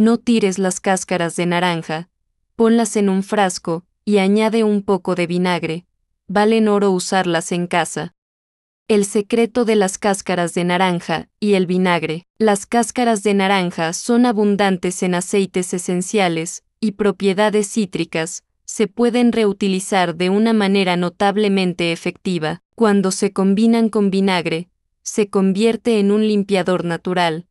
No tires las cáscaras de naranja, ponlas en un frasco y añade un poco de vinagre. Valen oro usarlas en casa. El secreto de las cáscaras de naranja y el vinagre. Las cáscaras de naranja son abundantes en aceites esenciales y propiedades cítricas, se pueden reutilizar de una manera notablemente efectiva. Cuando se combinan con vinagre, se convierte en un limpiador natural,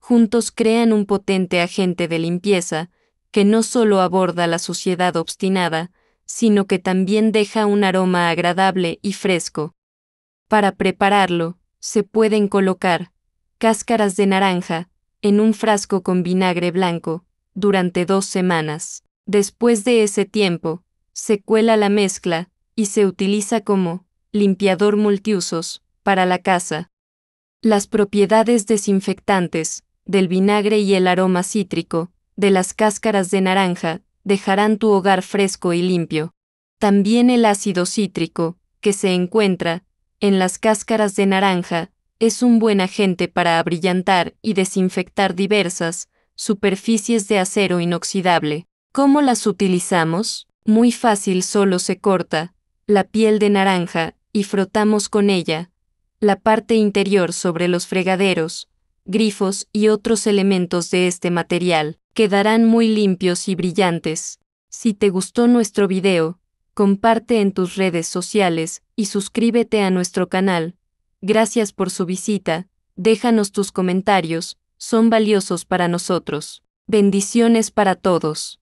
juntos crean un potente agente de limpieza, que no solo aborda la suciedad obstinada, sino que también deja un aroma agradable y fresco. Para prepararlo, se pueden colocar cáscaras de naranja en un frasco con vinagre blanco durante dos semanas. Después de ese tiempo, se cuela la mezcla y se utiliza como limpiador multiusos para la casa. Las propiedades desinfectantes del vinagre y el aroma cítrico, de las cáscaras de naranja, dejarán tu hogar fresco y limpio. También el ácido cítrico, que se encuentra en las cáscaras de naranja, es un buen agente para abrillantar y desinfectar diversas superficies de acero inoxidable. ¿Cómo las utilizamos? Muy fácil solo se corta la piel de naranja y frotamos con ella la parte interior sobre los fregaderos, grifos y otros elementos de este material, quedarán muy limpios y brillantes. Si te gustó nuestro video, comparte en tus redes sociales y suscríbete a nuestro canal. Gracias por su visita, déjanos tus comentarios, son valiosos para nosotros. Bendiciones para todos.